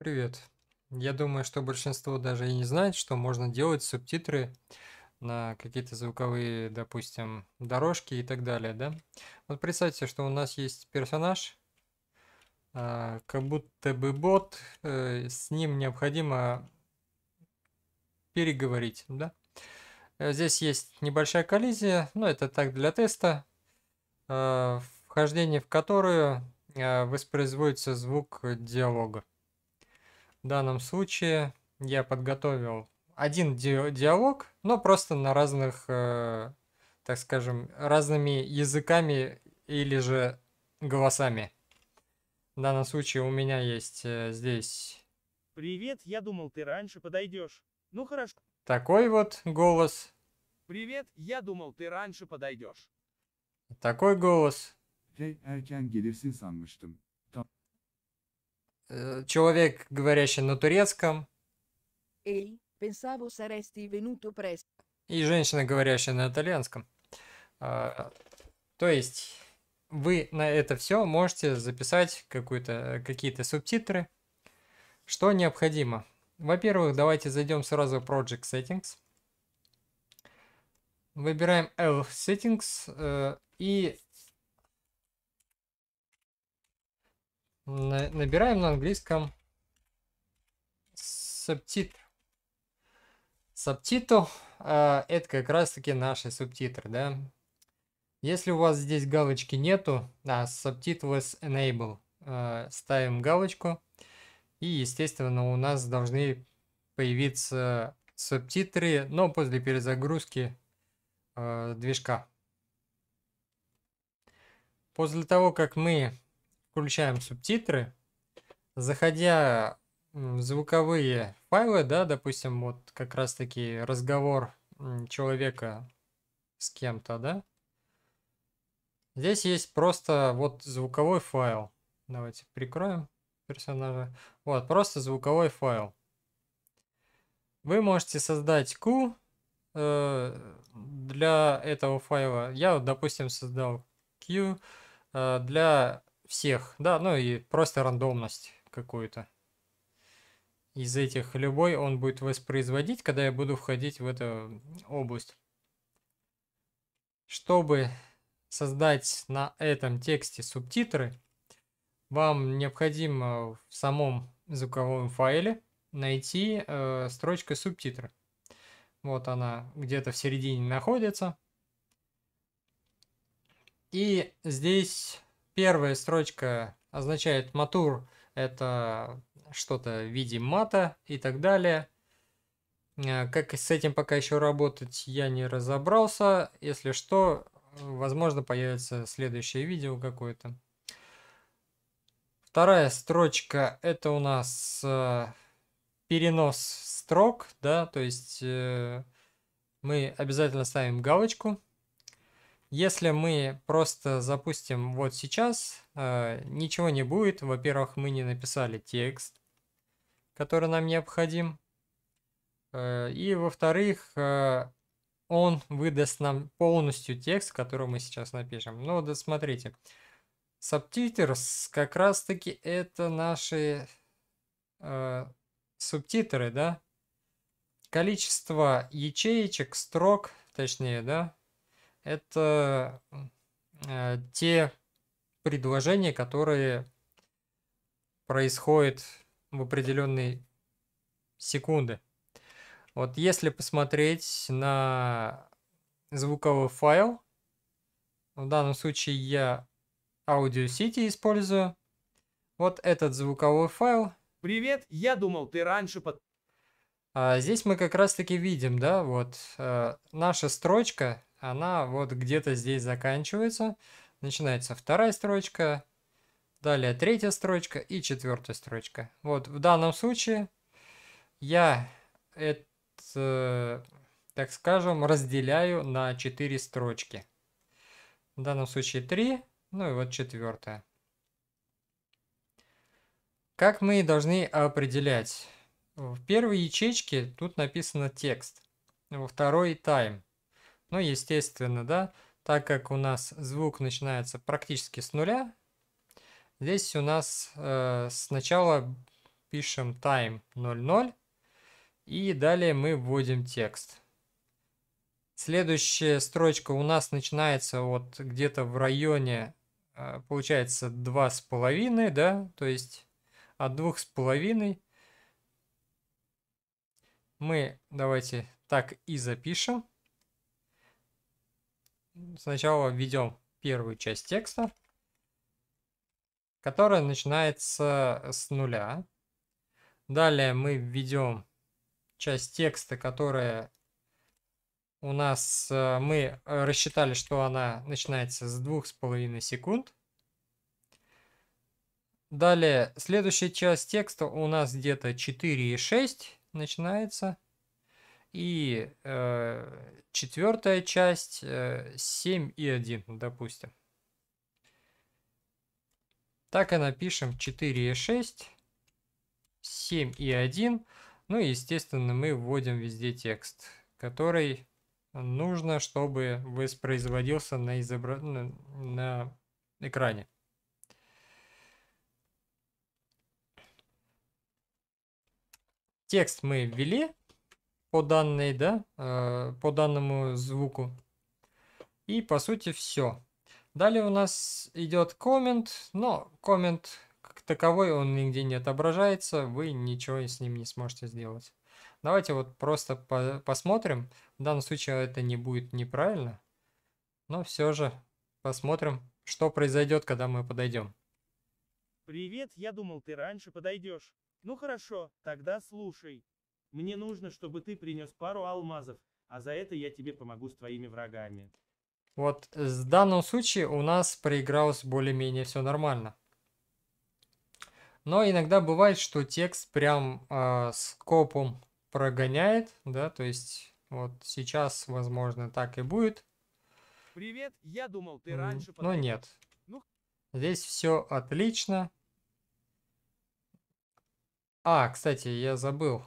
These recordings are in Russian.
Привет. Я думаю, что большинство даже и не знает, что можно делать субтитры на какие-то звуковые, допустим, дорожки и так далее, да? Вот представьте, что у нас есть персонаж, а, как будто бы бот, э, с ним необходимо переговорить, да? Э, здесь есть небольшая коллизия, но это так для теста, э, вхождение в которую воспроизводится звук диалога. В данном случае я подготовил один ди диалог, но просто на разных, э, так скажем, разными языками или же голосами. В данном случае у меня есть э, здесь... Привет, я думал, ты раньше подойдешь. Ну хорошо. Такой вот голос. Привет, я думал, ты раньше подойдешь. Такой голос. Hey, erken gelirsin sanmıştım. Э, человек, говорящий на турецком. И женщина, говорящая на итальянском. А, то есть вы на это все можете записать какие-то субтитры, что необходимо. Во-первых, давайте зайдем сразу в Project Settings. Выбираем L Settings э, и На, набираем на английском субтитр. Субтитр э, это как раз таки наши субтитры, да. Если у вас здесь галочки нету, а subtitles enable, э, ставим галочку. И, естественно, у нас должны появиться субтитры, но после перезагрузки э, движка. После того, как мы включаем субтитры. Заходя в звуковые файлы, да, допустим, вот как раз-таки разговор человека с кем-то, да. Здесь есть просто вот звуковой файл. Давайте прикроем персонажа. Вот, просто звуковой файл. Вы можете создать Q э, для этого файла. Я, допустим, создал Q э, для всех. Да, ну и просто рандомность какую-то. Из этих любой он будет воспроизводить, когда я буду входить в эту область. Чтобы создать на этом тексте субтитры, вам необходимо в самом звуковом файле найти э, строчка субтитры. Вот она где-то в середине находится. И здесь Первая строчка означает матур, это что-то в виде мата и так далее. Э, как с этим пока еще работать, я не разобрался. Если что, возможно, появится следующее видео какое-то. Вторая строчка это у нас э, перенос строк, да, то есть э, мы обязательно ставим галочку если мы просто запустим вот сейчас, э, ничего не будет. Во-первых, мы не написали текст, который нам необходим. Э, и во-вторых, э, он выдаст нам полностью текст, который мы сейчас напишем. Ну, да смотрите. Subtitles как раз-таки это наши э, субтитры, да? Количество ячеечек, строк, точнее, да, это э, те предложения, которые происходят в определенные секунды. Вот если посмотреть на звуковой файл, в данном случае я Audio City использую. Вот этот звуковой файл. Привет, я думал, ты раньше под... А здесь мы как раз таки видим, да, вот э, наша строчка она вот где-то здесь заканчивается. Начинается вторая строчка, далее третья строчка и четвертая строчка. Вот в данном случае я это, э, так скажем, разделяю на 4 строчки. В данном случае 3, ну и вот четвертая. Как мы должны определять? В первой ячейке тут написано текст, во второй тайм. Ну, естественно, да, так как у нас звук начинается практически с нуля, здесь у нас э, сначала пишем time 00, и далее мы вводим текст. Следующая строчка у нас начинается вот где-то в районе, э, получается, 2,5, да, то есть от 2,5 мы давайте так и запишем сначала введем первую часть текста, которая начинается с нуля. Далее мы введем часть текста, которая у нас, э, мы рассчитали, что она начинается с двух с половиной секунд. Далее, следующая часть текста у нас где-то 4,6 начинается. И э, четвертая часть э, 7 и 1, допустим. Так и напишем 4 и 6, 7 и 1. Ну и, естественно, мы вводим везде текст, который нужно, чтобы воспроизводился на, изобра... на, ну, на экране. Текст мы ввели, по данной, да, э, по данному звуку. И по сути все. Далее у нас идет коммент, но коммент как таковой он нигде не отображается, вы ничего с ним не сможете сделать. Давайте вот просто по посмотрим. В данном случае это не будет неправильно, но все же посмотрим, что произойдет, когда мы подойдем. Привет, я думал, ты раньше подойдешь. Ну хорошо, тогда слушай. Мне нужно, чтобы ты принес пару алмазов, а за это я тебе помогу с твоими врагами. Вот э, в данном случае у нас проигралось более-менее все нормально. Но иногда бывает, что текст прям э, а, скопом прогоняет, да, то есть вот сейчас, возможно, так и будет. Привет, я думал, ты раньше... Но ну нет. Ну... Здесь все отлично. А, кстати, я забыл.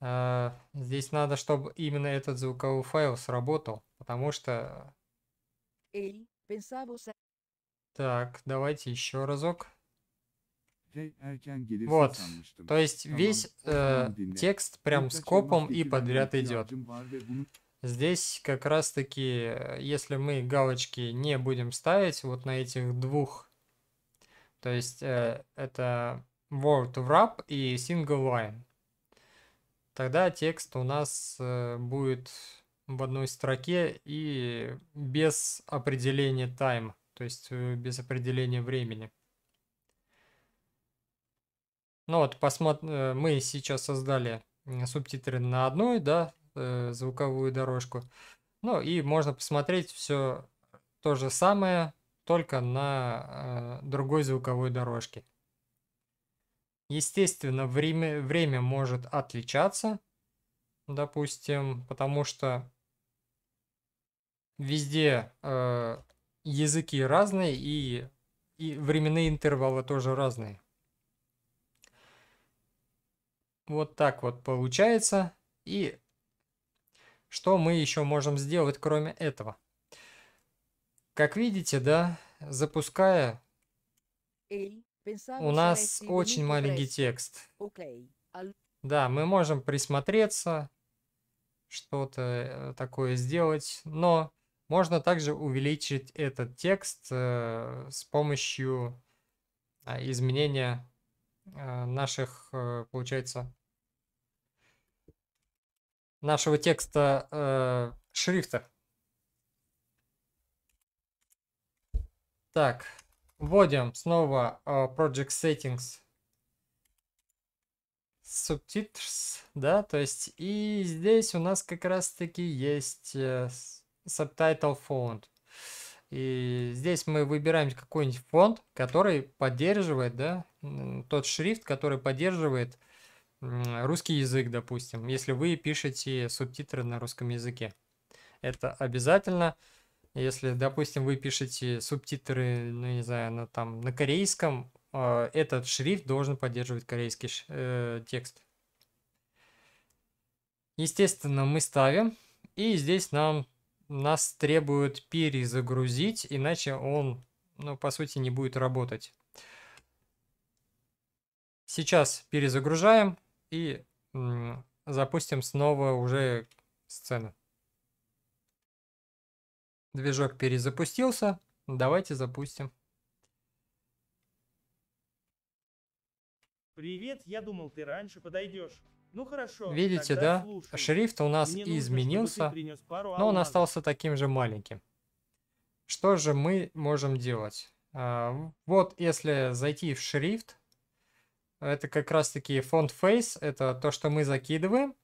А, здесь надо, чтобы именно этот звуковой файл сработал, потому что... Так, давайте еще разок. Вот, то есть весь э, текст прям с копом и подряд идет. Здесь как раз таки, э, если мы галочки не будем ставить вот на этих двух, то есть э, это word wrap и single line, тогда текст у нас э, будет в одной строке и без определения time, то есть э, без определения времени. Ну вот, посмотр... Э, мы сейчас создали субтитры на одной, да, звуковую дорожку. Ну и можно посмотреть все то же самое, только на другой звуковой дорожке. Естественно, время, время может отличаться, допустим, потому что везде э, языки разные и, и временные интервалы тоже разные. Вот так вот получается. И что мы еще можем сделать, кроме этого? Как видите, да, запуская... У нас очень маленький текст. А да, мы можем присмотреться, что-то э, такое сделать, но можно также увеличить этот текст э, с помощью а, изменения э, наших, получается, нашего текста шрифта. Так, Вводим снова uh, Project Settings Subtitles, да, то есть и здесь у нас как раз таки есть uh, Subtitle Font. И здесь мы выбираем какой-нибудь фонд, который поддерживает, да, тот шрифт, который поддерживает русский язык, допустим, если вы пишете субтитры на русском языке. Это обязательно. Если, допустим, вы пишете субтитры, ну, не знаю, на, там, на корейском, а, этот шрифт должен поддерживать корейский э, текст. Естественно, мы ставим, и здесь нам нас требуют перезагрузить, иначе он, ну, по сути, не будет работать. Сейчас перезагружаем и запустим снова уже сцену. Движок перезапустился. Давайте запустим. Привет, я думал, ты раньше подойдешь. Ну хорошо. Видите, да? Слушай. Шрифт у нас Мне изменился, нужно, но он остался таким же маленьким. Что же мы можем делать? А, вот если зайти в шрифт, это как раз таки фонд face, это то, что мы закидываем.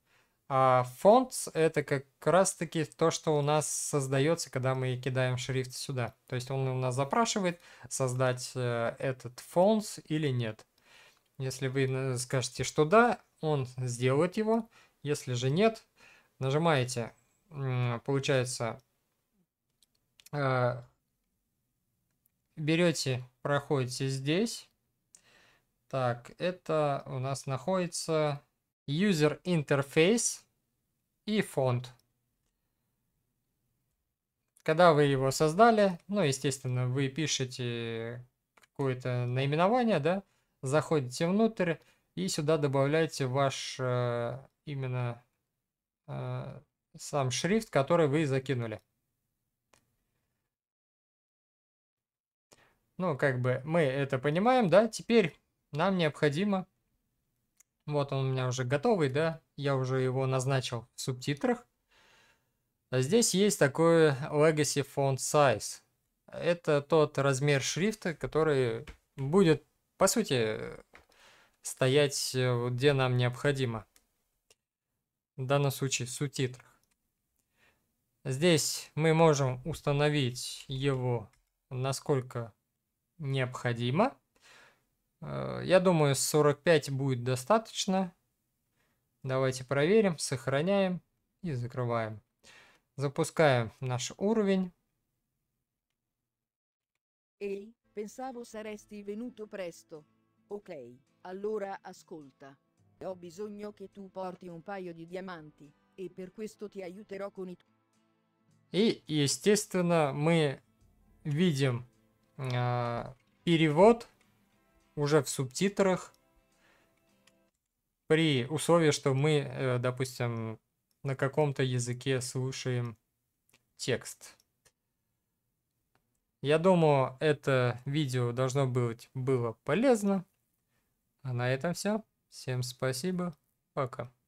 А фонд это как раз таки то, что у нас создается, когда мы кидаем шрифт сюда. То есть он у нас запрашивает, создать э, этот фонд или нет. Если вы э, скажете, что да, он сделает его. Если же нет, нажимаете, получается, э, берете, проходите здесь. Так, это у нас находится user interface и font. Когда вы его создали, ну, естественно, вы пишете какое-то наименование, да, заходите внутрь и сюда добавляете ваш э, именно э, сам шрифт, который вы закинули. Ну, как бы мы это понимаем, да, теперь нам необходимо вот он у меня уже готовый, да, я уже его назначил в субтитрах. А здесь есть такой Legacy Font Size. Это тот размер шрифта, который будет, по сути, стоять э, где нам необходимо. В данном случае в субтитрах. Здесь мы можем установить его насколько необходимо. Я думаю, 45 будет достаточно. Давайте проверим, сохраняем и закрываем. Запускаем наш уровень. Eli, pensavo saresti venuto presto. Ok, allora ascolta. Ho bisogno che tu porti un paio di diamanti, e per questo ti aiuterò con i... И, естественно, мы видим э, перевод уже в субтитрах при условии, что мы, э, допустим, на каком-то языке слушаем текст. Я думаю, это видео должно быть было полезно. А на этом все. Всем спасибо. Пока.